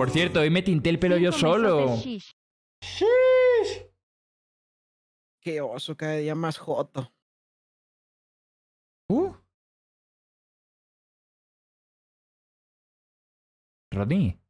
Por cierto, hoy me tinté el pelo yo solo. Qué oso, cada día más joto. Uh. Rodney.